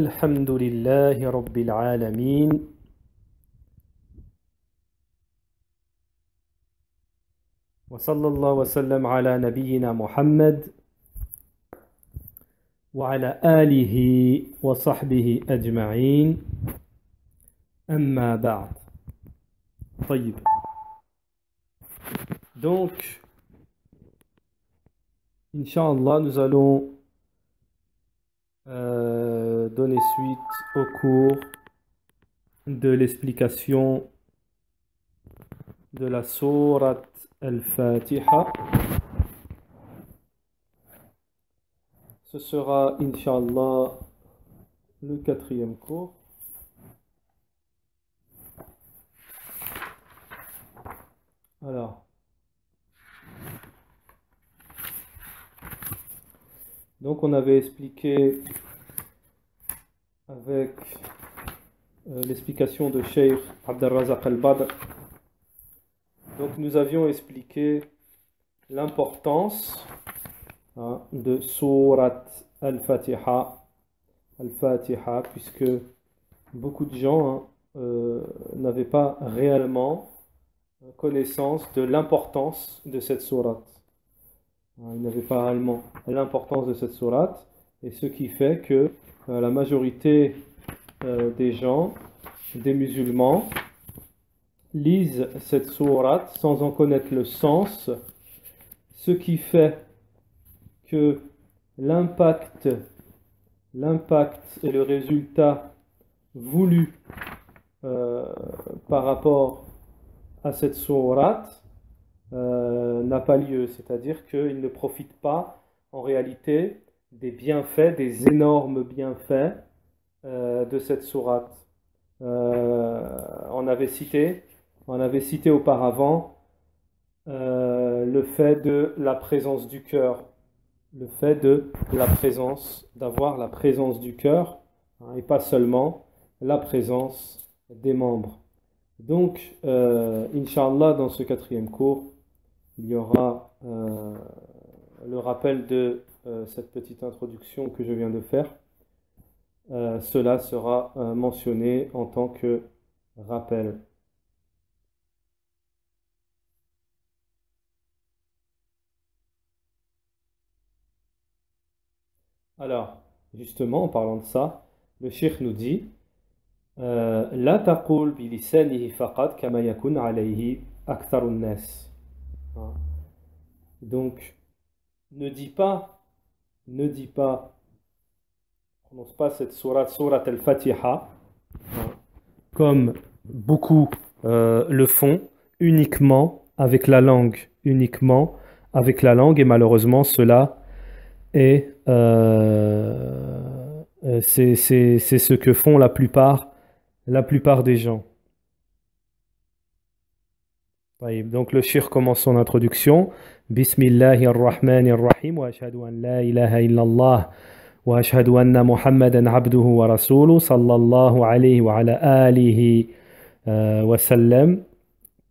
الحمد لله رب العالمين وصلى الله وسلم على نبينا محمد وعلى آله وصحبه أجمعين أما بعد طيب دونك إن شاء nous allons Euh, donner suite au cours de l'explication de la sourate Al-Fatiha. Ce sera, Inch'Allah, le quatrième cours. Alors. Donc on avait expliqué avec euh, l'explication de Sheikh Abdelrazak al-Badr. Donc nous avions expliqué l'importance hein, de Surat al-Fatiha, al-Fatiha, puisque beaucoup de gens hein, euh, n'avaient pas réellement connaissance de l'importance de cette sourate. Hein, il n'avait pas réellement l'importance de cette sourate, et ce qui fait que euh, la majorité euh, des gens, des musulmans, lisent cette sourate sans en connaître le sens, ce qui fait que l'impact, l'impact et le résultat voulu euh, par rapport à cette sourate euh, n'a pas lieu. C'est-à-dire qu'il ne profite pas, en réalité, des bienfaits, des énormes bienfaits euh, de cette sourate. Euh, on, avait cité, on avait cité auparavant le fait de la présence du cœur, le fait de la présence, d'avoir la présence du cœur, hein, et pas seulement la présence des membres. Donc, euh, Inch'Allah, dans ce quatrième cours, il y aura euh, le rappel de euh, cette petite introduction que je viens de faire. Euh, cela sera mentionné en tant que rappel. Alors, justement, en parlant de ça, le Cheikh nous dit La taqul alayhi Hein. Donc, ne dis pas, ne dis pas, prononce pas cette surat, surat al-Fatiha, hein, comme beaucoup euh, le font, uniquement avec la langue, uniquement avec la langue, et malheureusement cela est, euh, euh, c'est ce que font la plupart, la plupart des gens. طيب دونك لو شيخ كومونس سون انتروداكسيون بسم الله الرحمن الرحيم واشهد ان لا اله الا الله واشهد ان محمدا عبده ورسوله صلى الله عليه وعلى اله وسلم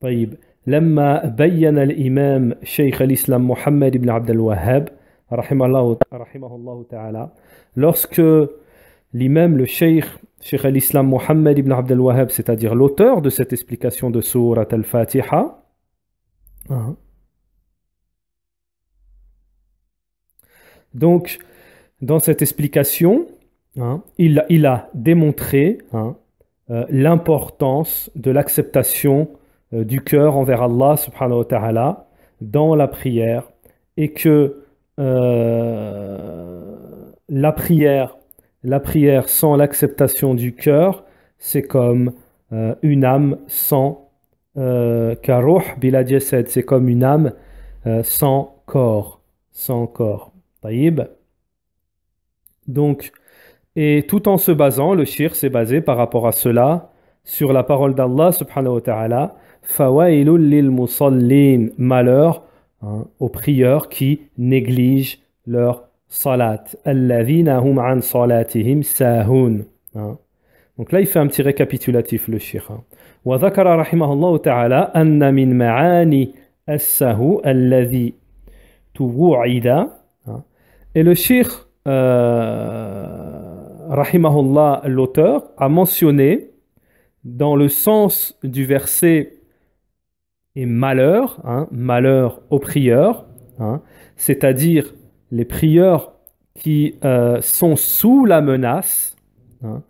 طيب لما بين الامام شيخ الاسلام محمد بن عبد الوهاب رحمه الله رحمه الله تعالى lorsque l'imam le شيخ Cheikh al-Islam Mohammed ibn Abdel Wahhab, c'est-à-dire l'auteur de cette explication de Sourate al-Fatiha, Hein. Donc, dans cette explication, hein, il, a démontré hein, euh, l'importance de l'acceptation euh, du cœur envers Allah subhanahu wa ta'ala dans la prière et que euh, la prière la prière sans l'acceptation du cœur c'est comme une âme sans Karouh bila c'est comme une âme euh, sans corps, sans corps. Taïb. Donc, et tout en se basant, le shir s'est basé par rapport à cela sur la parole d'Allah subhanahu wa ta'ala Fawailul lil musallin, malheur hein, aux prieurs qui négligent leur salat. Alladhina hum an salatihim sahun. Hein. Donc là, il fait un petit récapitulatif, le shir. وذكر رحمه الله تعالى أن من معاني الذي et le shikh, euh, « rahimahullah l'auteur a mentionné dans le sens du verset et malheur, hein, malheur aux prieurs, hein, c'est-à-dire les prieurs qui euh, sont sous la menace, hein,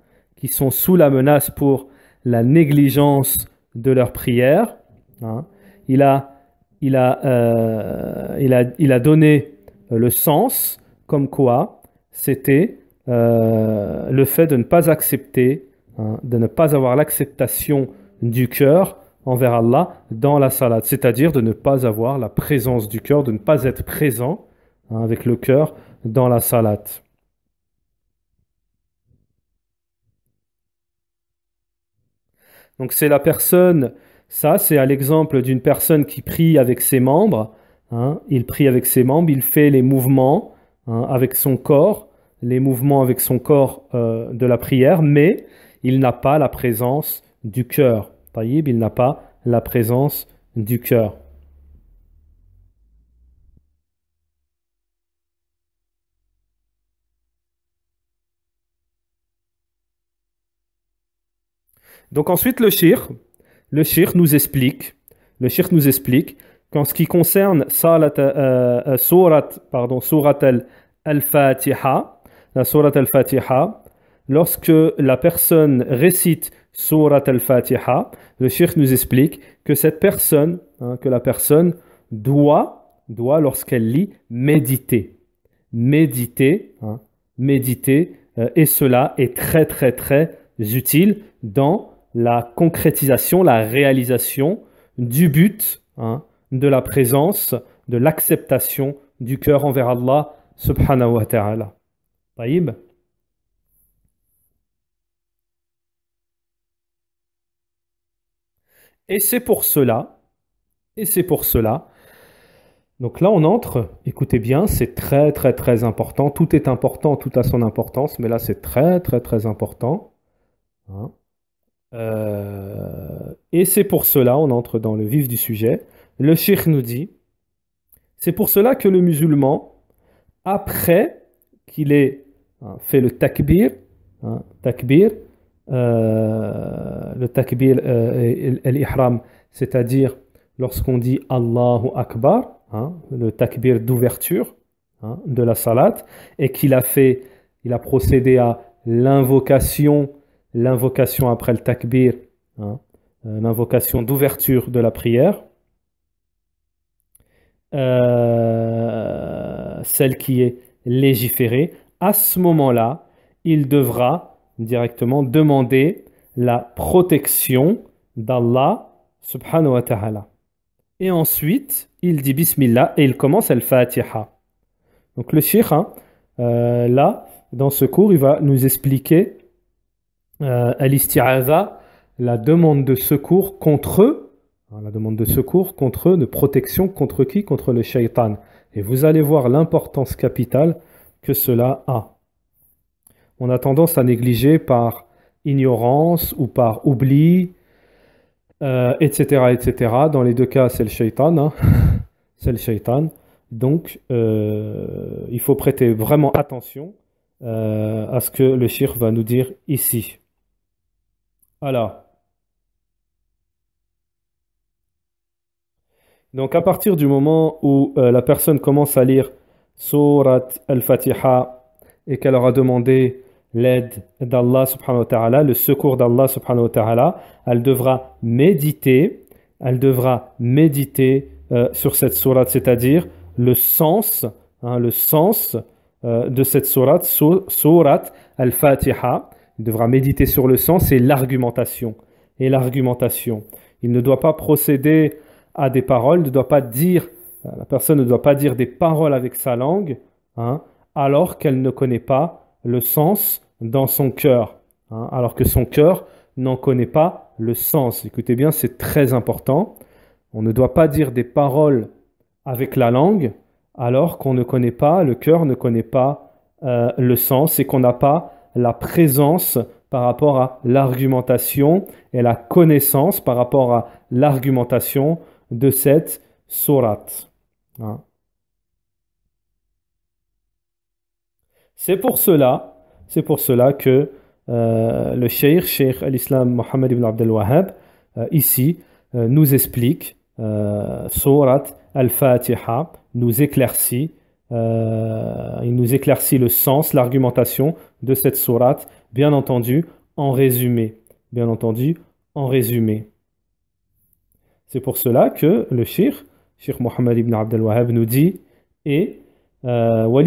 qui sont sous la menace pour la négligence de leur prière. Hein. Il, a, il, a, euh, il, a, il a donné euh, le sens comme quoi c'était euh, le fait de ne pas accepter, hein, de ne pas avoir l'acceptation du cœur envers Allah dans la salade, c'est-à-dire de ne pas avoir la présence du cœur, de ne pas être présent hein, avec le cœur dans la salade. Donc c'est la personne, ça c'est à l'exemple d'une personne qui prie avec ses membres, hein. il prie avec ses membres, il fait les mouvements hein, avec son corps, les mouvements avec son corps euh, de la prière, mais il n'a pas la présence du cœur. il n'a pas la présence du cœur. Donc ensuite, le shir, le shir nous explique, le shir nous explique qu'en ce qui concerne euh, euh, surat, pardon, al-Fatiha, la surat al-Fatiha, lorsque la personne récite surat al-Fatiha, le shir nous explique que cette personne, hein, que la personne doit, doit lorsqu'elle lit, méditer. Méditer, hein, méditer, euh, et cela est très très très utile dans la concrétisation, la réalisation du but, hein, de la présence, de l'acceptation du cœur envers Allah subhanahu wa ta'ala. Et c'est pour cela, et c'est pour cela, donc là on entre, écoutez bien, c'est très très très important, tout est important, tout a son importance, mais là c'est très très très important. Hein. Euh, et c'est pour cela, on entre dans le vif du sujet, le sheikh nous dit, c'est pour cela que le musulman, après qu'il ait hein, fait le takbir, hein, takbir, euh, le takbir euh, ihram c'est-à-dire lorsqu'on dit Allahu Akbar, hein, le takbir d'ouverture de la salat, et qu'il a fait, il a procédé à l'invocation l'invocation après le takbir, hein, euh, l'invocation d'ouverture de la prière, euh, celle qui est légiférée, à ce moment-là, il devra directement demander la protection d'Allah subhanahu wa ta'ala. Et ensuite, il dit Bismillah et il commence le fatiha Donc le shir, hein, euh, là, dans ce cours, il va nous expliquer euh, la demande de secours contre eux, hein, la demande de secours contre eux, de protection contre qui Contre le shaitan. Et vous allez voir l'importance capitale que cela a. On a tendance à négliger par ignorance ou par oubli, etc., euh, etc. Dans les deux cas, c'est le shaitan. Hein. c'est le shaitan. Donc, euh, il faut prêter vraiment attention à ce que le shir va nous dire ici. Voilà. Donc à partir du moment où euh, la personne commence à lire Surat al-Fatiha et qu'elle aura demandé l'aide d'Allah subhanahu wa ta'ala, le secours d'Allah subhanahu wa ta'ala, elle devra méditer, elle devra méditer euh, sur cette surat, c'est-à-dire le sens, hein, le sens euh, de cette surat, surat al-Fatiha, il devra méditer sur le sens et l'argumentation. Et l'argumentation. Il ne doit pas procéder à des paroles, ne doit pas dire, la personne ne doit pas dire des paroles avec sa langue, hein, alors qu'elle ne connaît pas le sens dans son cœur, hein, alors que son cœur n'en connaît pas le sens. Écoutez bien, c'est très important. On ne doit pas dire des paroles avec la langue alors qu'on ne connaît pas, le cœur ne connaît pas euh, le sens et qu'on n'a pas la présence par rapport à l'argumentation et la connaissance par rapport à l'argumentation de cette sourate. Hein. C'est pour cela, c'est pour cela que euh, le cheikh, cheikh al-Islam Mohammed ibn Abdel Wahhab, euh, ici, euh, nous explique Surat al-Fatiha, nous éclaircit euh, il nous éclaircit le sens, l'argumentation de cette sourate, bien entendu, en résumé. Bien entendu, en résumé. C'est pour cela que le shir, shir Muhammad ibn Abdel Wahab nous dit et euh,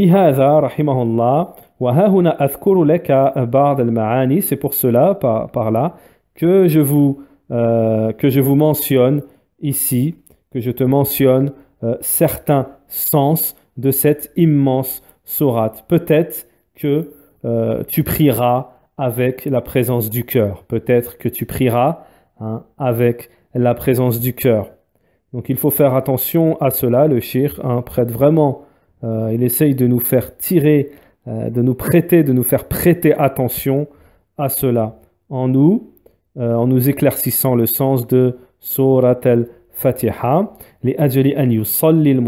c'est pour cela par, là que je vous euh, que je vous mentionne ici que je te mentionne certains sens de cette immense sourate. Peut-être que euh, tu prieras avec la présence du cœur. Peut-être que tu prieras hein, avec la présence du cœur. Donc il faut faire attention à cela. Le shir hein, prête vraiment, euh, il essaye de nous faire tirer, euh, de nous prêter, de nous faire prêter attention à cela en nous, en nous éclaircissant le sens de Surat al Fatiha, les al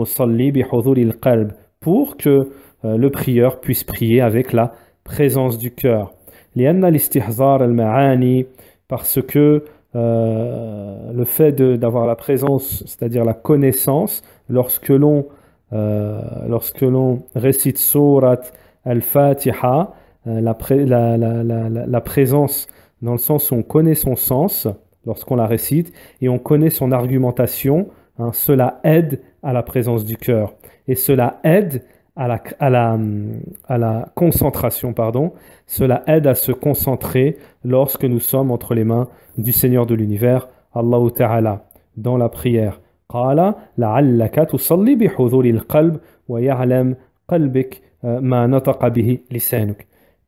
pour que euh, le prieur puisse prier avec la présence du cœur. al-ma'ani, parce que euh, le fait d'avoir la présence, c'est-à-dire la connaissance, lorsque l'on euh, lorsque l'on récite surat al-Fatiha, la, la, présence dans le sens où on connaît son sens, lorsqu'on la récite et on connaît son argumentation. Hein, cela aide à la présence du cœur et cela aide à la, à la, concentration, pardon. Cela aide à se concentrer lorsque nous sommes entre les mains du Seigneur de l'univers, Allah Ta'ala, dans la prière. Euh,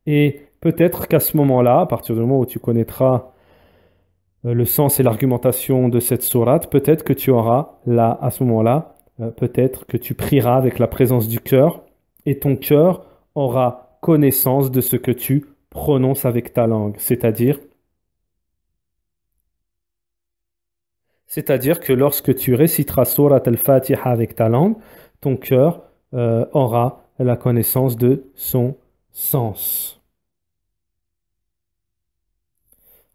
et peut-être qu'à ce moment-là, à partir du moment où tu connaîtras euh, le sens et l'argumentation de cette sourate, peut-être que tu auras là, à ce moment-là, euh, peut-être que tu prieras avec la présence du cœur et ton cœur aura connaissance de ce que tu prononces avec ta langue, c'est-à-dire c'est-à-dire que lorsque tu réciteras Surat al-Fatiha avec ta langue, ton cœur euh, aura la connaissance de son sens.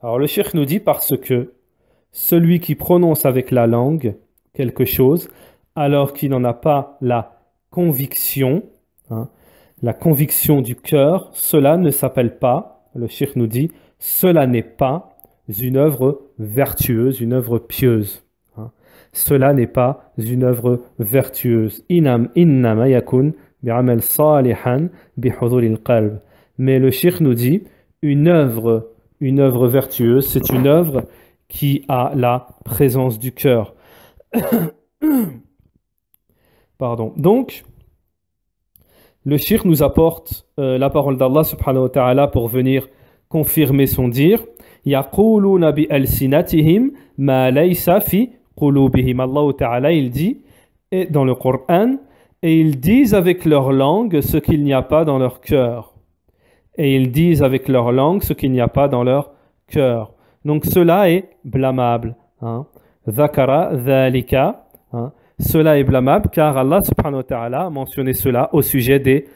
Alors le Cheikh nous dit parce que celui qui prononce avec la langue quelque chose alors qu'il n'en a pas la conviction, hein, la conviction du cœur, cela ne s'appelle pas, le Cheikh nous dit, cela n'est pas une œuvre vertueuse, une œuvre pieuse. Hein. Cela n'est pas une œuvre vertueuse. Inam yakun salihan qalb. Mais le Cheikh nous dit une œuvre une œuvre vertueuse, c'est une œuvre qui a la présence du cœur. Pardon. Donc, le shirk nous apporte euh, la parole d'Allah subhanahu wa ta'ala pour venir confirmer son dire. al-sinatihim ma ليس fi qulubihim » Allah ta'ala il dit et dans le Coran et ils disent avec leur langue ce qu'il n'y a pas dans leur cœur et ils disent avec leur langue ce qu'il n'y a pas dans leur cœur. Donc cela est blâmable. Hein. Hein. Cela est blâmable car Allah subhanahu wa ta'ala a mentionné cela au sujet des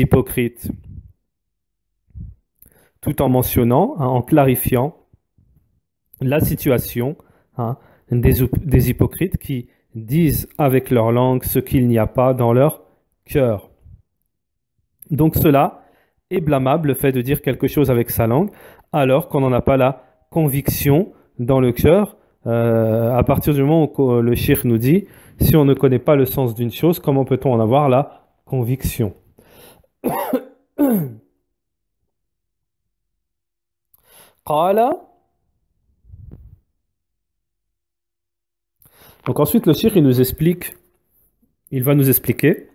hypocrites. Tout en mentionnant, hein, en clarifiant la situation hein, des, des hypocrites qui disent avec leur langue ce qu'il n'y a pas dans leur cœur. Donc cela et blâmable le fait de dire quelque chose avec sa langue alors qu'on n'en a pas la conviction dans le cœur. Euh, à partir du moment où le shir nous dit, si on ne connaît pas le sens d'une chose, comment peut-on en avoir la conviction Donc ensuite le shir il nous explique, il va nous expliquer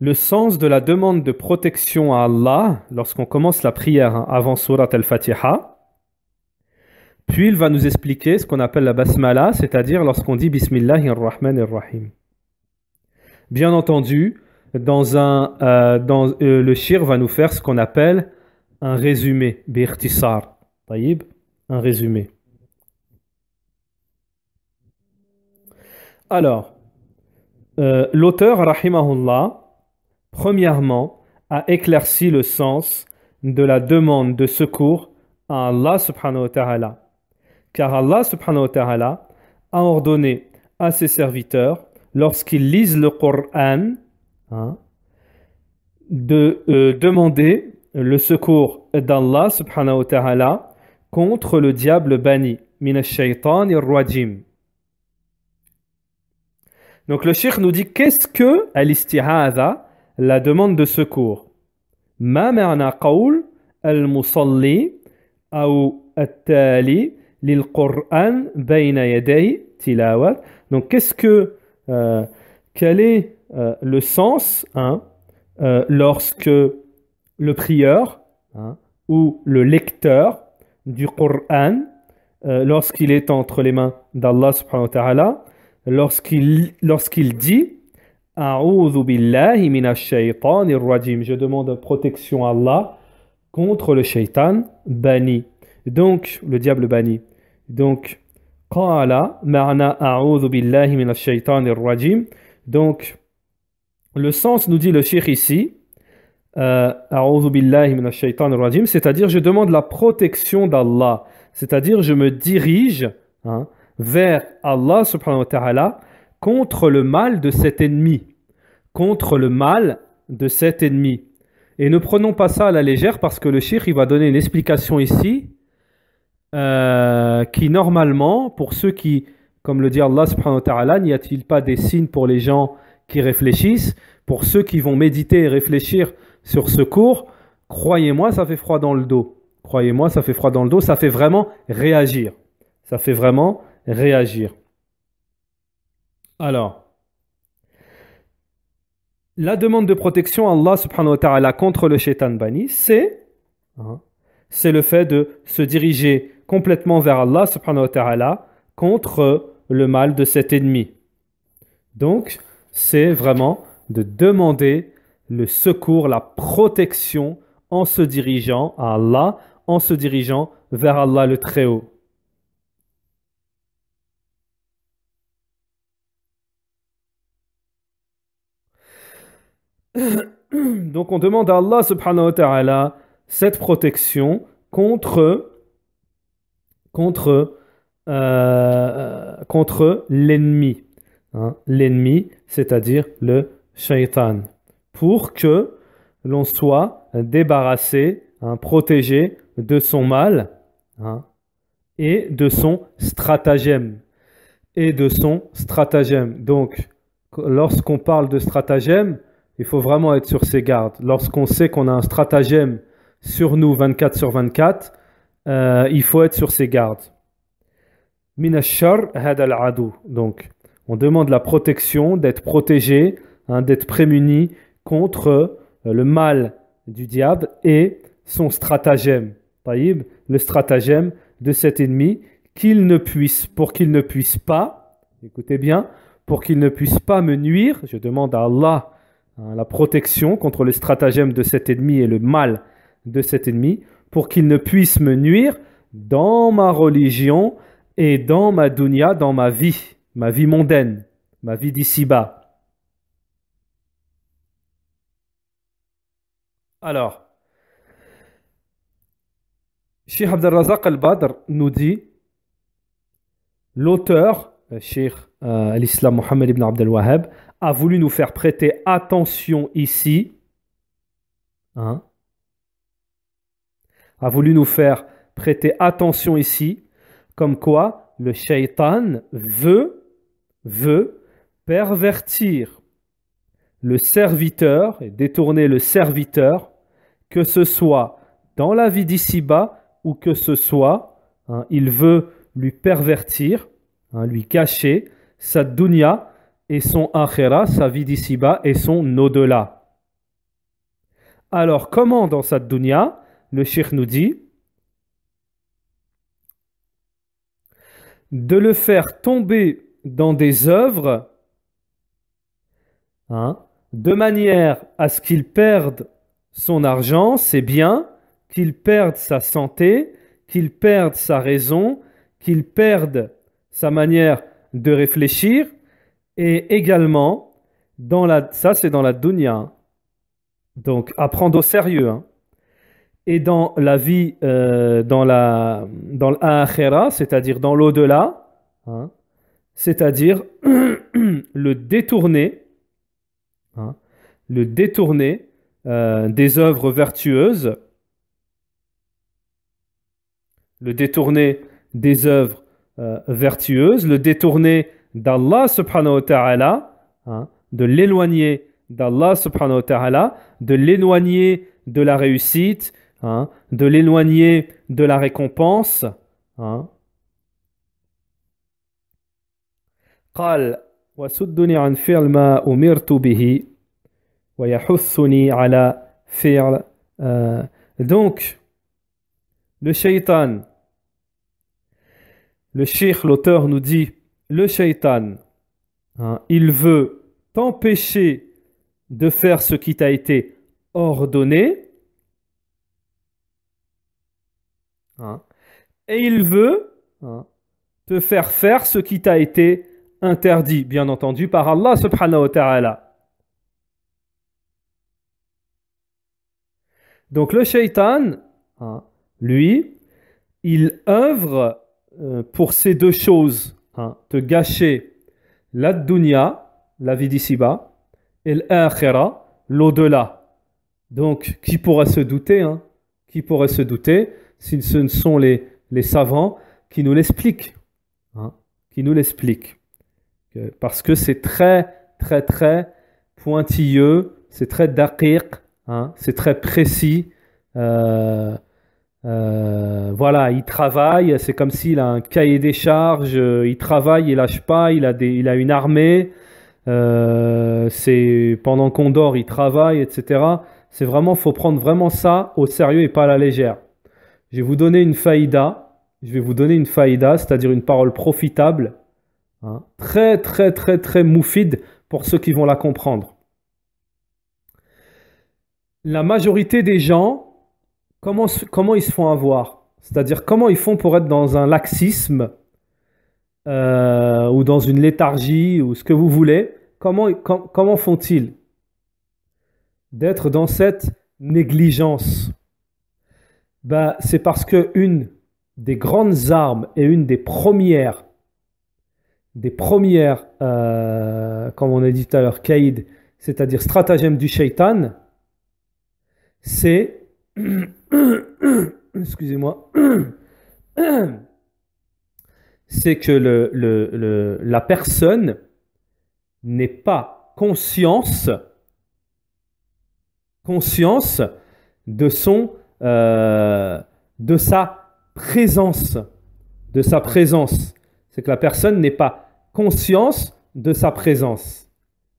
le sens de la demande de protection à Allah lorsqu'on commence la prière hein, avant Surat al-Fatiha. Puis il va nous expliquer ce qu'on appelle la basmala, c'est-à-dire lorsqu'on dit ar-Rahman Rahim. Bien entendu, dans, un, euh, dans euh, le shir va nous faire ce qu'on appelle un résumé, birtisar, taïb, un résumé. Alors, l'auteur l'auteur, rahimahullah, premièrement, a éclairci le sens de la demande de secours à Allah subhanahu wa ta'ala. Car Allah subhanahu wa ta'ala a ordonné à ses serviteurs, lorsqu'ils lisent le Coran, hein, de euh, demander le secours d'Allah subhanahu wa ta'ala contre le diable banni. Donc le sheikh nous dit qu'est-ce que al la demande de secours. al quran Donc qu'est-ce que euh, quel est euh, le sens hein, euh, lorsque le prieur hein, ou le lecteur du Coran lorsqu'il est entre les mains d'Allah lorsqu'il lorsqu'il dit je demande protection à Allah contre le shaitan banni. Donc, le diable banni. Donc, donc, le sens nous dit le shir ici, euh, c'est-à-dire je demande la protection d'Allah, c'est-à-dire je me dirige hein, vers Allah subhanahu wa ta'ala contre le mal de cet ennemi contre le mal de cet ennemi. Et ne prenons pas ça à la légère parce que le shir, il va donner une explication ici euh, qui normalement, pour ceux qui, comme le dit Allah subhanahu wa ta'ala, n'y a-t-il pas des signes pour les gens qui réfléchissent Pour ceux qui vont méditer et réfléchir sur ce cours, croyez-moi, ça fait froid dans le dos. Croyez-moi, ça fait froid dans le dos, ça fait vraiment réagir. Ça fait vraiment réagir. Alors, la demande de protection à Allah subhanahu wa ta'ala contre le shaitan bani, c'est hein, c'est le fait de se diriger complètement vers Allah subhanahu wa ta'ala contre le mal de cet ennemi. Donc, c'est vraiment de demander le secours, la protection en se dirigeant à Allah, en se dirigeant vers Allah le Très-Haut. Donc on demande à Allah subhanahu wa ta'ala cette protection contre, contre, euh, euh, contre l'ennemi. Hein, l'ennemi, c'est-à-dire le shaitan. Pour que l'on soit débarrassé, hein, protégé de son mal hein, et de son stratagème. Et de son stratagème. Donc, lorsqu'on parle de stratagème, il faut vraiment être sur ses gardes. Lorsqu'on sait qu'on a un stratagème sur nous 24 sur 24, euh, il faut être sur ses gardes. Minashar hadal Donc, on demande la protection, d'être protégé, hein, d'être prémuni contre euh, le mal du diable et son stratagème. Taïb, le stratagème de cet ennemi, qu'il ne puisse, pour qu'il ne puisse pas, écoutez bien, pour qu'il ne puisse pas me nuire, je demande à Allah Hein, la protection contre le stratagème de cet ennemi et le mal de cet ennemi, pour qu'il ne puisse me nuire dans ma religion et dans ma dunya, dans ma vie, ma vie mondaine, ma vie d'ici-bas. Alors, Sheikh Razak al-Badr nous dit l'auteur, Sheikh euh, euh, al-Islam Mohammed ibn Abdel Wahab, a voulu nous faire prêter attention ici, hein, a voulu nous faire prêter attention ici, comme quoi le shaitan veut, veut pervertir le serviteur et détourner le serviteur, que ce soit dans la vie d'ici-bas ou que ce soit, hein, il veut lui pervertir, hein, lui cacher sa dunya, et son akhira, sa vie d'ici-bas et son au-delà. Alors comment dans cette dunya, le shirk nous dit de le faire tomber dans des œuvres hein, de manière à ce qu'il perde son argent, ses biens, qu'il perde sa santé, qu'il perde sa raison, qu'il perde sa manière de réfléchir, et également, dans la, ça c'est dans la dunya, donc à prendre au sérieux. Hein. Et dans la vie, euh, dans la dans c'est-à-dire dans l'au-delà, hein, c'est-à-dire le détourner, hein, le détourner euh, des œuvres vertueuses, le détourner des œuvres euh, vertueuses, le détourner d'Allah subhanahu wa ta'ala, hein, de l'éloigner d'Allah subhanahu wa ta'ala, de l'éloigner de la réussite, hein, de l'éloigner de la récompense. Hein. Euh, donc le shaitan le sheikh l'auteur nous dit le shaitan, hein, il veut t'empêcher de faire ce qui t'a été ordonné. Hein, et il veut hein, te faire faire ce qui t'a été interdit, bien entendu, par Allah subhanahu wa ta'ala. Donc le shaitan, lui, il œuvre euh, pour ces deux choses. Hein, te gâcher la dunya, la vie d'ici-bas, et l'akhira, l'au-delà. Donc, qui pourrait se douter hein, Qui pourrait se douter si ce ne sont les, les savants qui nous l'expliquent hein, Qui nous l'expliquent. Parce que c'est très, très, très pointilleux, c'est très daqiq, hein? c'est très précis. Euh, euh, voilà, il travaille, c'est comme s'il a un cahier des charges, euh, il travaille, il lâche pas, il a, il a une armée, euh, c'est pendant qu'on dort, il travaille, etc. C'est vraiment, faut prendre vraiment ça au sérieux et pas à la légère. Je vais vous donner une faïda, je vais vous donner une faïda, c'est-à-dire une parole profitable, hein, très très très très moufide pour ceux qui vont la comprendre. La majorité des gens comment, ils se font avoir C'est-à-dire comment ils font pour être dans un laxisme euh, ou dans une léthargie ou ce que vous voulez Comment, comment font-ils d'être dans cette négligence Bah C'est parce que une des grandes armes et une des premières, des premières, euh, comme on a dit tout à l'heure, caïd, c'est-à-dire stratagème du shaitan, c'est excusez-moi, c'est que le, la personne n'est pas conscience, conscience de son, euh, de sa présence, de sa présence. C'est que la personne n'est pas conscience de sa présence.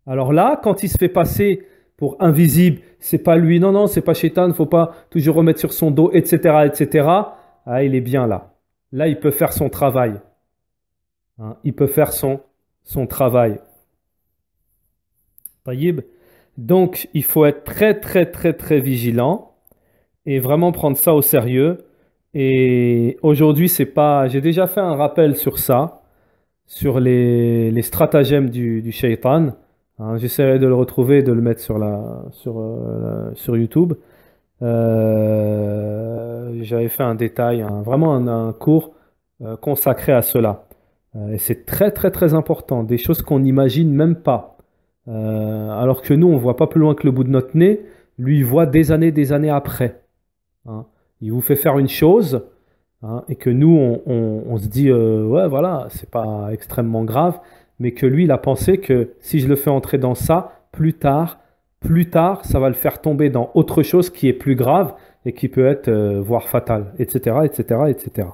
Alors là, quand il se fait passer pour invisible, c'est pas lui, non, non, c'est pas Shaitan, faut pas toujours remettre sur son dos, etc., etc. Ah, il est bien là. Là, il peut faire son travail. Hein, il peut faire son, son travail. Taïeb, Donc, il faut être très, très, très, très vigilant et vraiment prendre ça au sérieux. Et aujourd'hui, c'est pas. J'ai déjà fait un rappel sur ça, sur les, les stratagèmes du, du shaitan. Hein, j'essaierai de le retrouver de le mettre sur, la, sur, euh, YouTube. Euh, j'avais fait un détail, vraiment un, cours euh, consacré à cela. et c'est très très très important, des choses qu'on n'imagine même pas. alors que nous, on ne voit pas plus loin que le bout de notre nez, lui voit des années, des années après. Hein, il vous fait faire une chose, hein, et que nous, on, se dit, ouais, voilà, c'est pas extrêmement grave, mais que lui, il a pensé que si je le fais entrer dans ça, plus tard, plus tard, ça va le faire tomber dans autre chose qui est plus grave et qui peut être, euh, voire fatale, etc., etc., etc.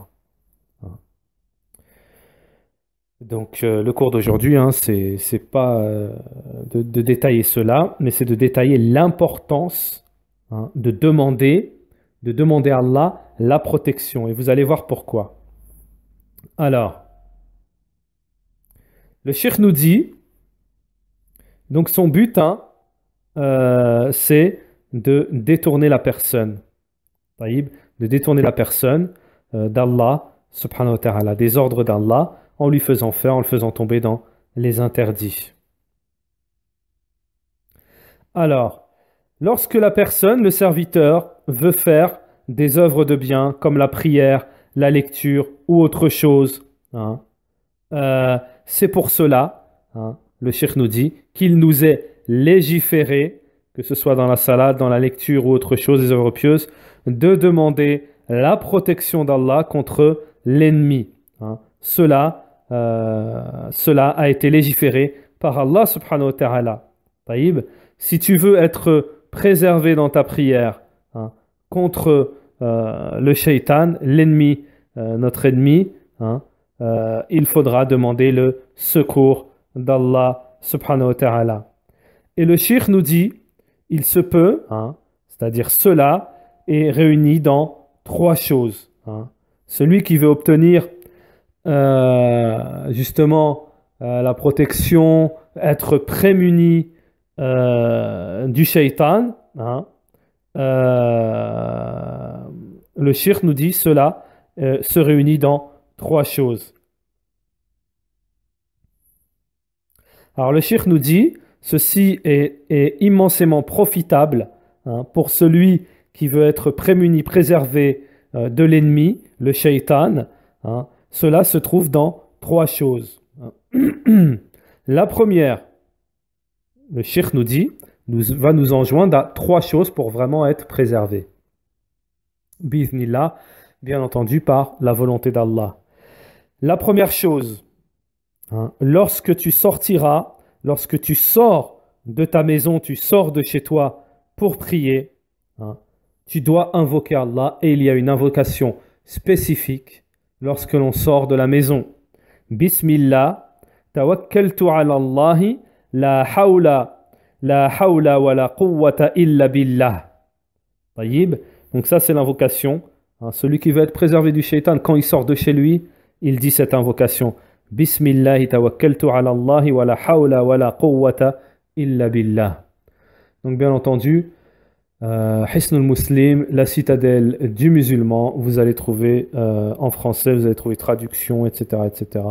Donc euh, le cours d'aujourd'hui, hein, c'est pas euh, de, détailler cela, mais c'est de détailler l'importance hein, de demander, de demander à Allah la protection. Et vous allez voir pourquoi. Alors, le Cheikh nous dit, donc son but, hein, euh, c'est de détourner la personne, de détourner la personne euh, d'Allah, subhanahu wa ta'ala, des ordres d'Allah, en lui faisant faire, en le faisant tomber dans les interdits. Alors, lorsque la personne, le serviteur, veut faire des œuvres de bien, comme la prière, la lecture ou autre chose, hein, euh, c'est pour cela, hein, le Cheikh nous dit, qu'il nous est légiféré, que ce soit dans la salade, dans la lecture ou autre chose, des œuvres pieuses, de demander la protection d'Allah contre l'ennemi. Hein. Cela, euh, cela a été légiféré par Allah subhanahu wa ta'ala. Taïb, si tu veux être préservé dans ta prière hein, contre euh, le shaitan, l'ennemi, euh, notre ennemi, hein, euh, il faudra demander le secours d'Allah subhanahu wa ta'ala. Et le shir nous dit, il se peut, hein, c'est-à-dire cela est réuni dans trois choses. Hein. Celui qui veut obtenir euh, justement euh, la protection, être prémuni du shaitan, hein, le shir nous dit cela se réunit dans trois choses. Alors le shir nous dit, ceci est, immensément profitable hein, pour celui qui veut être prémuni, préservé euh, de l'ennemi, le shaitan. Hein. Cela se trouve dans trois choses. Hein. La première, le shir nous dit, va nous enjoindre à trois choses pour vraiment être préservé. Bismillah, bien entendu par la volonté d'Allah. La première chose, hein, lorsque tu sortiras, lorsque tu sors de ta maison, tu sors de chez toi pour prier, hein, tu dois invoquer Allah et il y a une invocation spécifique lorsque l'on sort de la maison. Bismillah, tawakkaltu ala Allahi, la hawla, la hawla wa la quwwata illa billah. Donc ça c'est l'invocation. Hein, celui qui veut être préservé du shaitan, quand il sort de chez lui, il dit cette invocation Bismillah tawakkaltu ala Allah wa la hawla wa la illa billah. Donc bien entendu, euh, Muslim, la citadelle du musulman, vous allez trouver euh, en français, vous allez trouver traduction, etc. etc.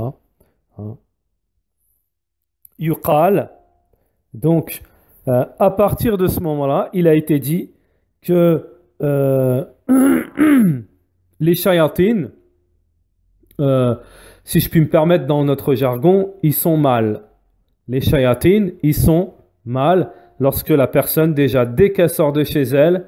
Hein. donc euh, à partir de ce moment-là, il a été dit que euh, les chayatines euh, si je puis me permettre dans notre jargon, ils sont mal. Les chayatines, ils sont mal lorsque la personne, déjà dès qu'elle sort de chez elle,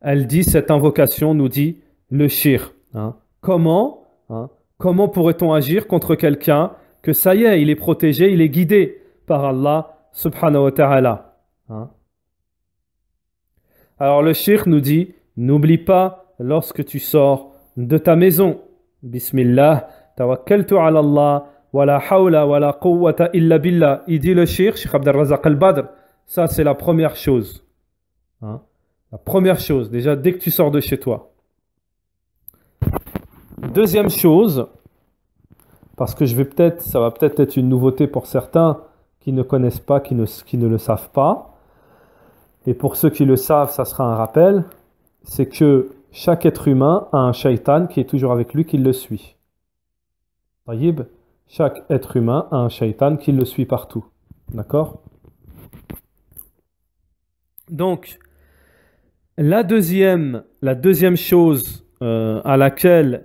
elle dit cette invocation, nous dit le shir. Hein. Comment hein, Comment pourrait-on agir contre quelqu'un que ça y est, il est protégé, il est guidé par Allah subhanahu wa ta'ala hein. Alors le shir nous dit, n'oublie pas lorsque tu sors de ta maison. Bismillah, Allah, wa hawla wa illa billah. le badr Ça, c'est la première chose. Hein? La première chose, déjà, dès que tu sors de chez toi. Deuxième chose, parce que je vais peut-être, ça va peut-être être une nouveauté pour certains qui ne connaissent pas, qui ne, qui ne le savent pas. Et pour ceux qui le savent, ça sera un rappel. C'est que chaque être humain a un shaitan qui est toujours avec lui, qui le suit. chaque être humain a un shaitan qui le suit partout. D'accord Donc, la deuxième, la deuxième chose euh, à laquelle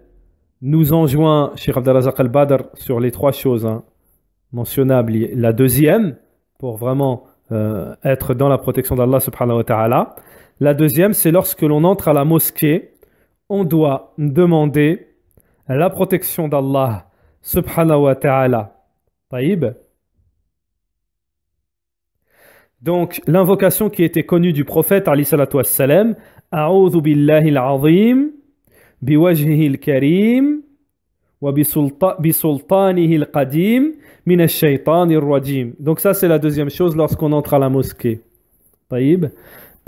nous enjoint Cheikh Abdelazak al-Badr sur les trois choses hein, mentionnables, la deuxième, pour vraiment euh, être dans la protection d'Allah subhanahu wa ta'ala, la deuxième, c'est lorsque l'on entre à la mosquée, on doit demander la protection d'Allah subhanahu wa ta'ala. Taïb. Donc l'invocation qui était connue du prophète Ali salatu wassalam, biwajhihi wa bisultanihi Donc ça c'est la deuxième chose lorsqu'on entre à la mosquée. Taïb.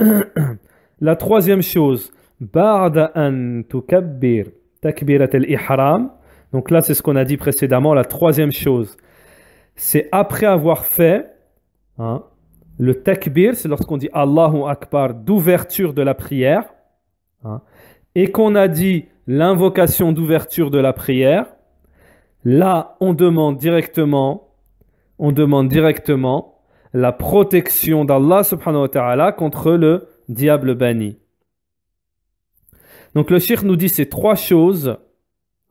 La troisième chose, an tukabbir takbirat al-ihram. Donc là, c'est ce qu'on a dit précédemment. La troisième chose, c'est après avoir fait hein, le takbir, c'est lorsqu'on dit Allahu Akbar d'ouverture de la prière, hein, et qu'on a dit l'invocation d'ouverture de la prière. Là, on demande directement, on demande directement la protection d'Allah subhanahu wa ta'ala contre le diable banni. Donc le shirk nous dit ces trois choses,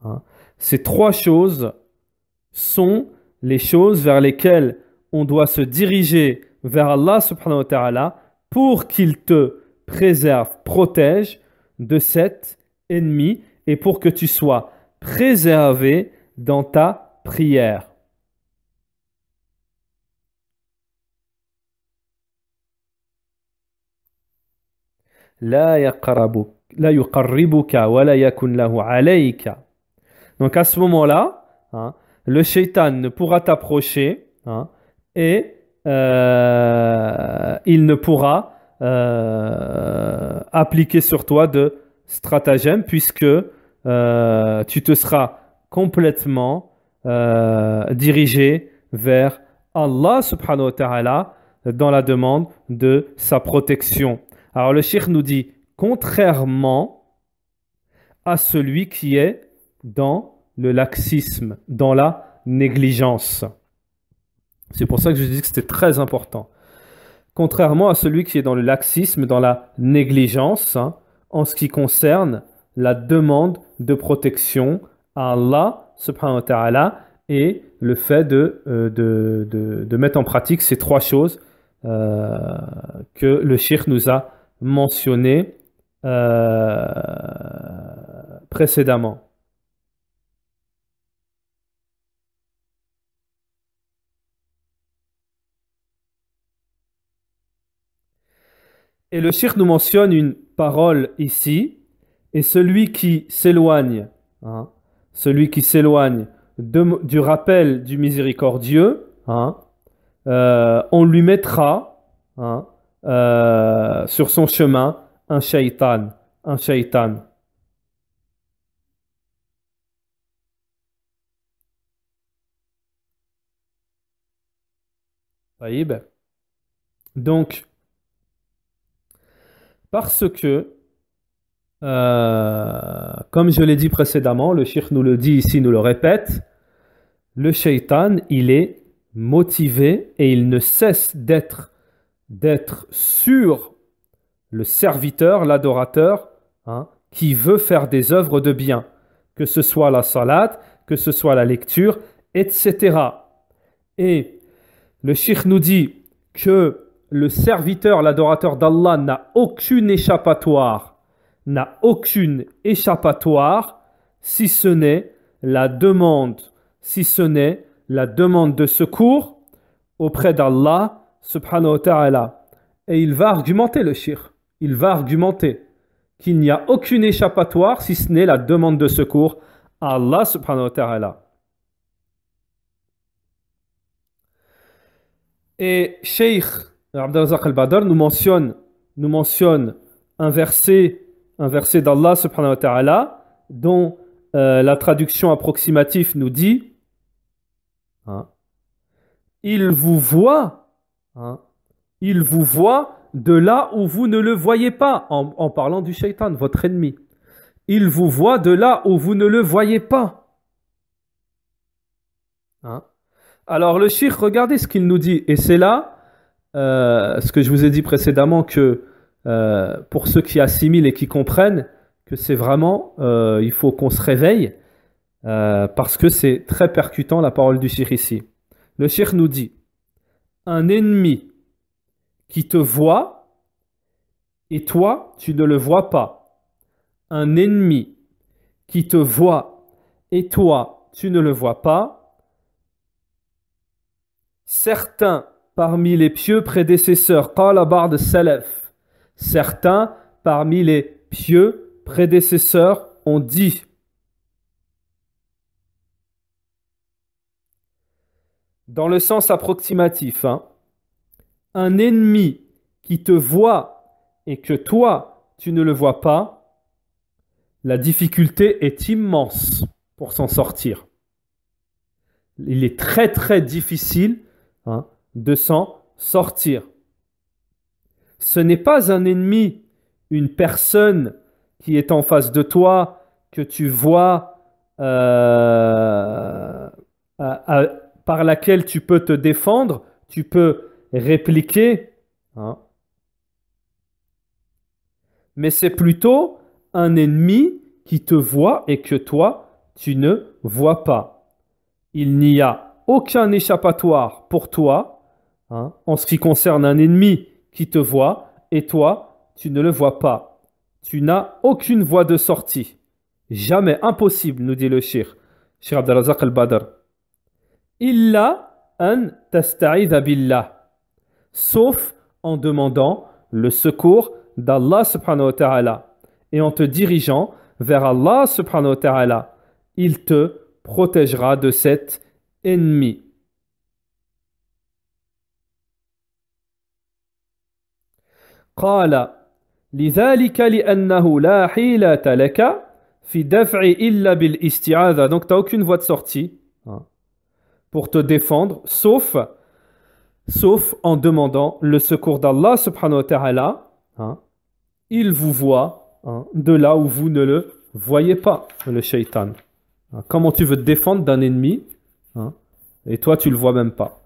hein, ces trois choses sont les choses vers lesquelles on doit se diriger vers Allah subhanahu wa ta'ala pour qu'il te préserve, protège de cet ennemi et pour que tu sois préservé dans ta prière. Donc à ce moment-là, hein, le shaitan ne pourra t'approcher hein, et euh, il ne pourra euh, appliquer sur toi de stratagème puisque euh, tu te seras complètement dirigé vers Allah subhanahu wa ta'ala dans la demande de sa protection. Alors le shir nous dit contrairement à celui qui est dans le laxisme, dans la négligence. C'est pour ça que je dis que c'était très important. Contrairement à celui qui est dans le laxisme, dans la négligence, hein, en ce qui concerne la demande de protection à Allah subhanahu wa ta'ala et le fait de, euh, de, mettre en pratique ces trois choses euh, que le shir nous a mentionné euh, précédemment. Et le shirk nous mentionne une parole ici, et celui qui s'éloigne, hein, celui qui s'éloigne du rappel du miséricordieux, hein, euh, on lui mettra, hein, euh, sur son chemin un shaitan, un shaitan. Donc, parce que, euh, comme je l'ai dit précédemment, le shirk nous le dit ici, nous le répète, le shaitan, il est motivé et il ne cesse d'être d'être sur le serviteur, l'adorateur, hein, qui veut faire des œuvres de bien, que ce soit la salade, que ce soit la lecture, etc. Et le shir nous dit que le serviteur, l'adorateur d'Allah n'a aucune échappatoire, n'a aucune échappatoire, si ce n'est la demande, si ce n'est la demande de secours auprès d'Allah subhanahu wa ta'ala. Et il va argumenter le shir. Il va argumenter qu'il n'y a aucune échappatoire si ce n'est la demande de secours à Allah subhanahu wa ta'ala. Et Sheikh Abdelazak al-Badr nous mentionne, nous mentionne un verset, un verset d'Allah subhanahu wa ta'ala dont euh, la traduction approximative nous dit hein, Il vous voit Hein. il vous voit de là où vous ne le voyez pas, en, parlant du shaitan, votre ennemi. Il vous voit de là où vous ne le voyez pas. Hein. Alors le shir, regardez ce qu'il nous dit. Et c'est là euh, ce que je vous ai dit précédemment, que euh, pour ceux qui assimilent et qui comprennent, que c'est vraiment, euh, il faut qu'on se réveille, parce que c'est très percutant la parole du shir ici. Le shir nous dit, un ennemi qui te voit et toi, tu ne le vois pas. Un ennemi qui te voit et toi, tu ne le vois pas. Certains parmi les pieux prédécesseurs, de salef certains parmi les pieux prédécesseurs ont dit dans le sens approximatif, hein. un ennemi qui te voit et que toi, tu ne le vois pas, la difficulté est immense pour s'en sortir. Il est très très difficile hein, de s'en sortir. Ce n'est pas un ennemi, une personne qui est en face de toi, que tu vois euh, par laquelle tu peux te défendre, tu peux répliquer. Hein. Mais c'est plutôt un ennemi qui te voit et que toi, tu ne vois pas. Il n'y a aucun échappatoire pour toi hein, en ce qui concerne un ennemi qui te voit et toi, tu ne le vois pas. Tu n'as aucune voie de sortie. Jamais impossible, nous dit le shir. Shir Abdelazak al-Badr. Illa an tasta'idha billah. Sauf en demandant le secours d'Allah subhanahu wa ta'ala et en te dirigeant vers Allah subhanahu wa ta'ala. Il te protégera de cet ennemi. قال لذلك لأنه لا حيلة لك في دفع إلا donc tu n'as aucune voie de sortie hein pour te défendre, sauf, sauf en demandant le secours d'Allah subhanahu wa ta'ala. Hein, il vous voit hein, de là où vous ne le voyez pas, le shaitan. Hein, comment tu veux te défendre d'un ennemi hein, et toi tu le vois même pas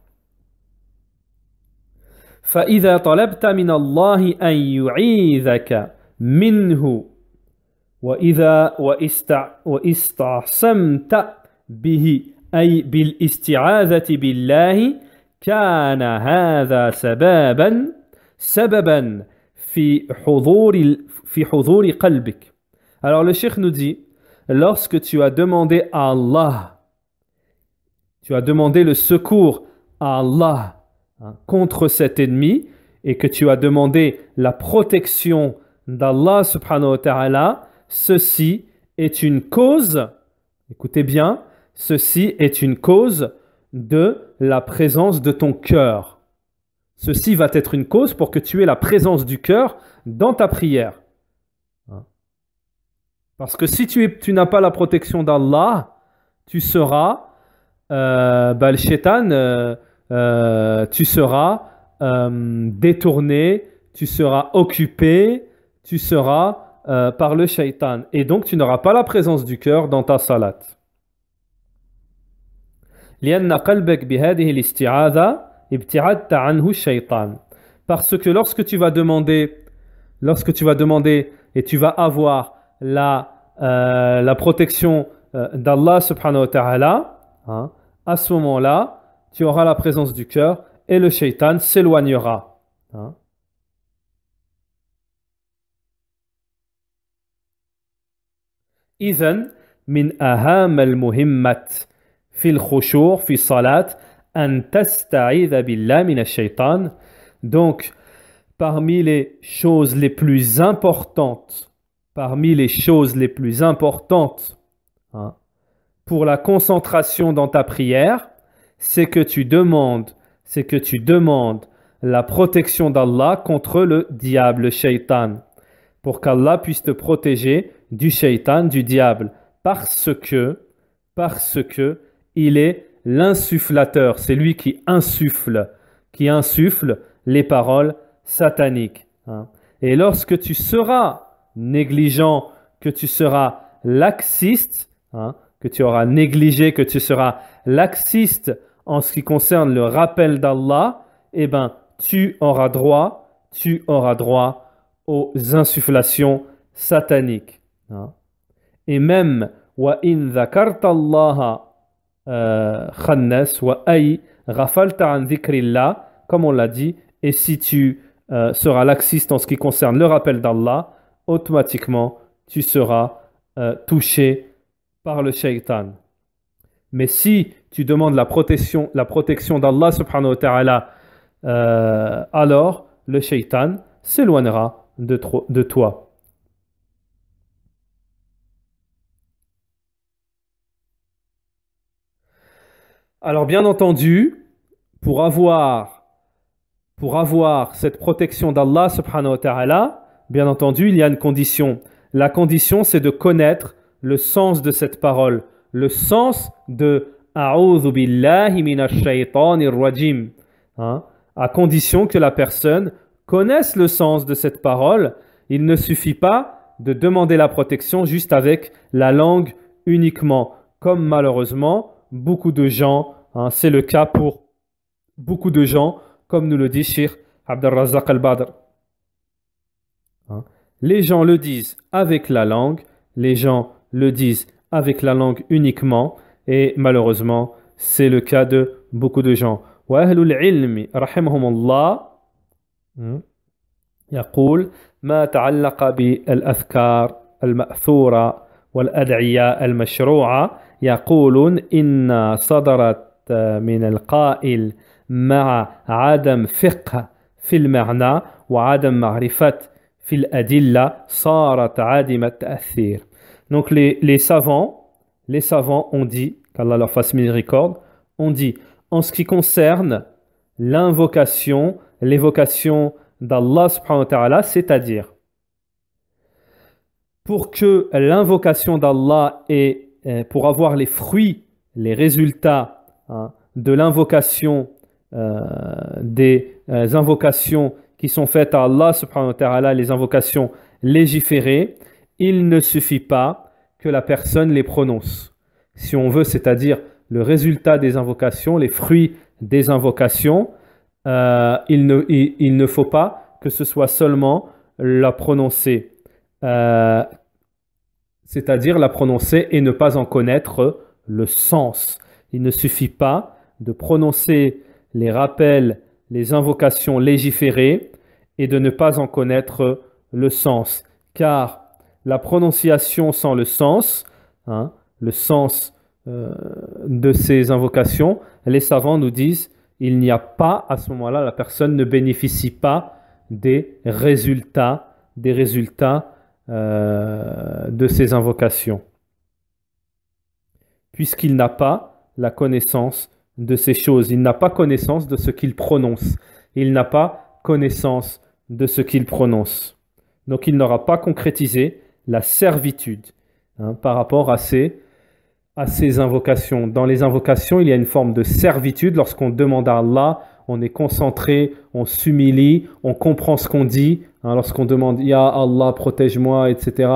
alors le Cheikh nous dit lorsque tu as demandé à Allah tu as demandé le secours à Allah hein, contre cet ennemi et que tu as demandé la protection d'Allah subhanahu ceci est une cause écoutez bien Ceci est une cause de la présence de ton cœur. Ceci va être une cause pour que tu aies la présence du cœur dans ta prière. Hein? Parce que si tu, n'as pas la protection d'Allah, tu seras, euh, le euh, euh, tu seras détourné, tu seras occupé, tu seras par le shaitan. Et donc tu n'auras pas la présence du cœur dans ta salat. لأن عنه parce que lorsque tu vas demander lorsque tu vas demander et tu vas avoir la euh, la protection euh, d'Allah subhanahu wa ta'ala hein, à ce moment-là tu auras la présence du cœur et le shaitan s'éloignera hein. إذن من أهم المهمات fil salat, shaitan. Donc, parmi les choses les plus importantes, parmi les choses les plus importantes hein, pour la concentration dans ta prière, c'est que tu demandes, c'est que tu demandes la protection d'Allah contre le diable, shaitan, pour qu'Allah puisse te protéger du shaitan, du diable, parce que, parce que il est l'insufflateur, c'est lui qui insuffle, qui insuffle les paroles sataniques. Hein. Et lorsque tu seras négligent, que tu seras laxiste, hein, que tu auras négligé, que tu seras laxiste en ce qui concerne le rappel d'Allah, eh ben, tu auras droit, tu auras droit aux insufflations sataniques. Hein. Et même, wa in euh, khannas wa rafalta an dhikrillah, comme on l'a dit, et si tu euh, seras laxiste en ce qui concerne le rappel d'Allah, automatiquement tu seras euh, touché par le shaitan. Mais si tu demandes la protection, la protection d'Allah subhanahu wa ta'ala, alors le shaitan s'éloignera de toi. Alors bien entendu, pour avoir, pour avoir cette protection d'Allah subhanahu wa ta'ala, bien entendu, il y a une condition. La condition, c'est de connaître le sens de cette parole, le sens de A'udhu billahi rajim. Hein. À condition que la personne connaisse le sens de cette parole, il ne suffit pas de demander la protection juste avec la langue uniquement, comme malheureusement beaucoup de gens. Hein. c'est le cas pour beaucoup de gens, comme nous le dit Sheikh Abdelrazak al-Badr. Hein. les gens le disent avec la langue, les gens le disent avec la langue uniquement, et malheureusement, c'est le cas de beaucoup de gens. Hmm, al يقولون إن صدرت من القائل مع عدم فقه في المعنى وعدم معرفة في الأدلة صارت عدم التأثير Donc les, les savants, les savants ont dit, qu'Allah leur fasse miséricorde, ont dit en ce qui concerne l'invocation, l'évocation d'Allah subhanahu wa ta'ala, c'est-à-dire pour que l'invocation d'Allah ait euh, pour avoir les fruits, les résultats hein, de l'invocation, euh, des euh, invocations qui sont faites à Allah subhanahu wa ta'ala, les invocations légiférées, il ne suffit pas que la personne les prononce. Si on veut, c'est-à-dire le résultat des invocations, les fruits des invocations, il, ne, il, il, ne, faut pas que ce soit seulement la prononcer c'est-à-dire la prononcer et ne pas en connaître le sens. Il ne suffit pas de prononcer les rappels, les invocations légiférées et de ne pas en connaître le sens, car la prononciation sans le sens, hein, le sens euh, de ces invocations, les savants nous disent il n'y a pas, à ce moment-là, la personne ne bénéficie pas des résultats, des résultats euh, de ses invocations, puisqu'il n'a pas la connaissance de ces choses, il n'a pas connaissance de ce qu'il prononce, il n'a pas connaissance de ce qu'il prononce. Donc il n'aura pas concrétisé la servitude hein, par rapport à ces à ses invocations. Dans les invocations, il y a une forme de servitude lorsqu'on demande à Allah on est concentré, on s'humilie, on comprend ce qu'on dit. Hein, lorsqu'on demande Ya Allah, protège-moi, etc.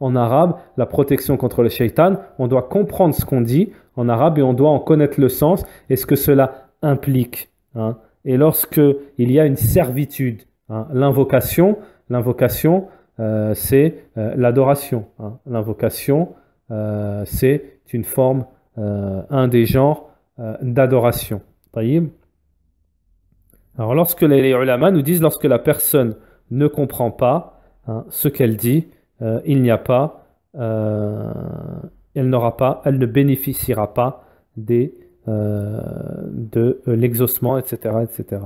en arabe, la protection contre le shaitan, on doit comprendre ce qu'on dit en arabe et on doit en connaître le sens et ce que cela implique. Hein. Et lorsque il y a une servitude, hein, l'invocation, l'invocation, euh, c'est euh, l'adoration. L'invocation, euh, c'est une forme, un des genres d'adoration. Alors lorsque les ulama nous disent, lorsque la personne ne comprend pas hein, ce qu'elle dit, euh, il n'y a pas, euh, elle n'aura pas, elle ne bénéficiera pas des, euh, de l'exhaustion, etc., etc.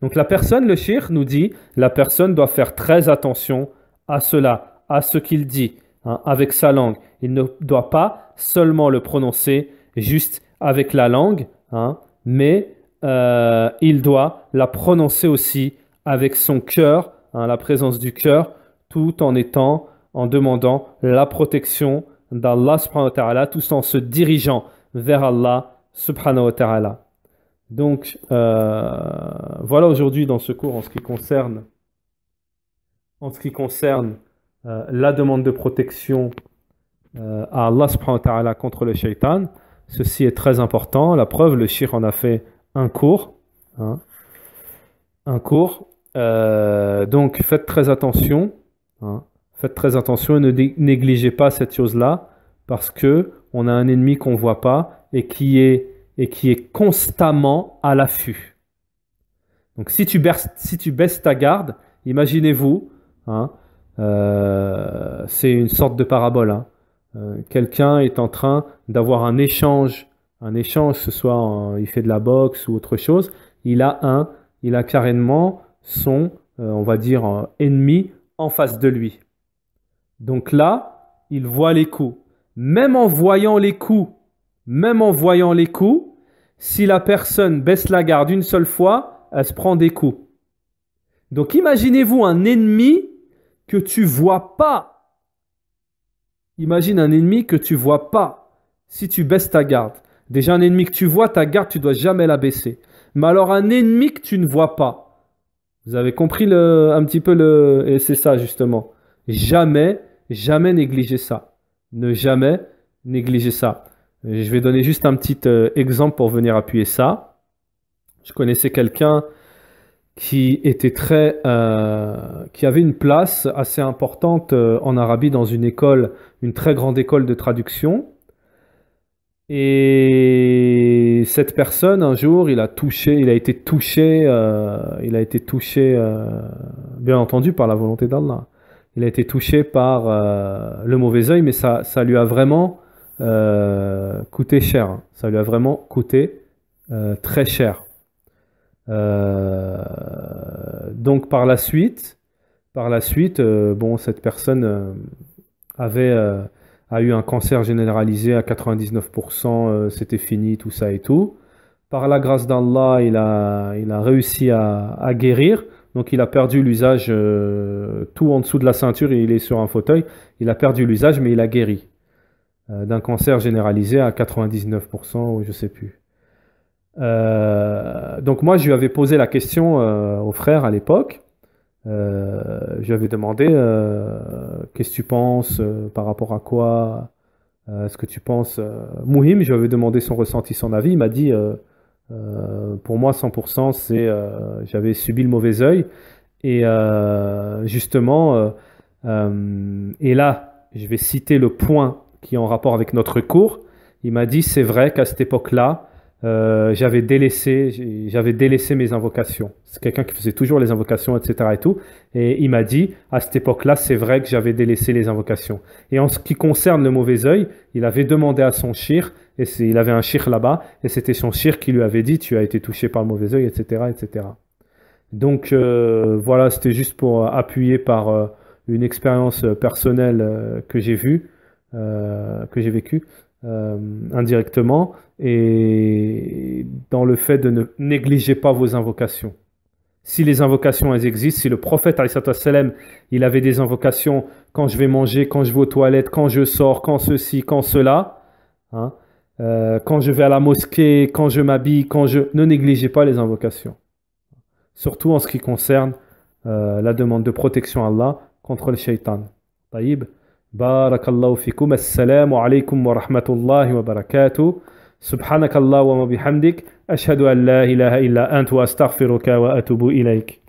Donc la personne, le shir nous dit, la personne doit faire très attention à cela, à ce qu'il dit, hein, avec sa langue. Il ne doit pas seulement le prononcer juste avec la langue, hein, mais euh, il doit la prononcer aussi avec son cœur, hein, la présence du cœur, tout en étant, en demandant la protection d'Allah subhanahu wa ta'ala, tout en se dirigeant vers Allah subhanahu wa ta'ala. Donc, euh, voilà aujourd'hui dans ce cours en ce qui concerne, en ce qui concerne euh, la demande de protection à Allah subhanahu wa ta'ala contre le shaitan. Ceci est très important. La preuve, le shir en a fait un cours. Hein. un cours. Euh, donc faites très attention. Hein. faites très attention et ne négligez pas cette chose-là parce que on a un ennemi qu'on ne voit pas et qui est, et qui est constamment à l'affût. Donc si tu, berces, si tu baisses ta garde, imaginez-vous, hein, euh, c'est une sorte de parabole, euh, quelqu'un est en train d'avoir un échange un échange, ce soit il fait de la boxe ou autre chose, il a un, il a carrément son, euh, on va dire, euh, ennemi en face de lui. Donc là, il voit les coups. Même en voyant les coups, même en voyant les coups, si la personne baisse la garde une seule fois, elle se prend des coups. Donc imaginez-vous un ennemi que tu vois pas. Imagine un ennemi que tu vois pas si tu baisses ta garde. Déjà un ennemi que tu vois, ta garde, tu dois jamais la baisser. Mais alors un ennemi que tu ne vois pas, vous avez compris le, un petit peu le... Et c'est ça justement. Jamais, jamais négliger ça. Ne jamais négliger ça. Je vais donner juste un petit euh, exemple pour venir appuyer ça. Je connaissais quelqu'un qui était très, euh, qui avait une place assez importante euh, en Arabie dans une école, une très grande école de traduction. Et cette personne, un jour, il a touché, il a été touché, euh, il a été touché, euh, bien entendu, par la volonté d'Allah. Il a été touché par euh, le mauvais oeil, mais ça, ça lui a vraiment coûté cher. Ça lui a vraiment coûté très cher. donc par la suite, par la suite, bon, cette personne avait a eu un cancer généralisé à 99%, euh, c'était fini, tout ça et tout. Par la grâce d'Allah, il a, il a réussi à, guérir. Donc il a perdu l'usage euh, tout en dessous de la ceinture il est sur un fauteuil. Il a perdu l'usage mais il a guéri euh, d'un cancer généralisé à 99% ou je sais plus. donc moi je lui avais posé la question au frère à l'époque euh, je avais demandé euh, qu'est-ce que tu penses euh, par rapport à quoi Est-ce que tu penses Mouhim, je lui avais demandé son ressenti, son avis. Il m'a dit pour moi 100%, c'est j'avais subi le mauvais œil et justement et là je vais citer le point qui est en rapport avec notre cours. Il m'a dit c'est vrai qu'à cette époque-là, euh, j'avais délaissé, j'avais délaissé mes invocations. C'est quelqu'un qui faisait toujours les invocations, etc. Et tout. Et il m'a dit, à cette époque-là, c'est vrai que j'avais délaissé les invocations. Et en ce qui concerne le mauvais œil, il avait demandé à son chir, et il avait un chir là-bas, et c'était son chir qui lui avait dit, tu as été touché par le mauvais œil, etc., etc. Donc euh, voilà, c'était juste pour euh, appuyer par une expérience personnelle que j'ai vue, que j'ai vécue indirectement et dans le fait de ne négliger pas vos invocations. Si les invocations, elles existent, si le prophète, sallam, il avait des invocations quand je vais manger, quand je vais aux toilettes, quand je sors, quand ceci, quand cela, hein, euh, quand je vais à la mosquée, quand je m'habille, quand je... Ne négligez pas les invocations. Surtout en ce qui concerne euh, la demande de protection à Allah contre le shaitan. Taïb, barakallahu fikum, assalamu alaikum wa rahmatullahi wa barakatuh. سبحانك اللهم وبحمدك أشهد أن لا إله إلا أنت وأستغفرك وأتوب إليك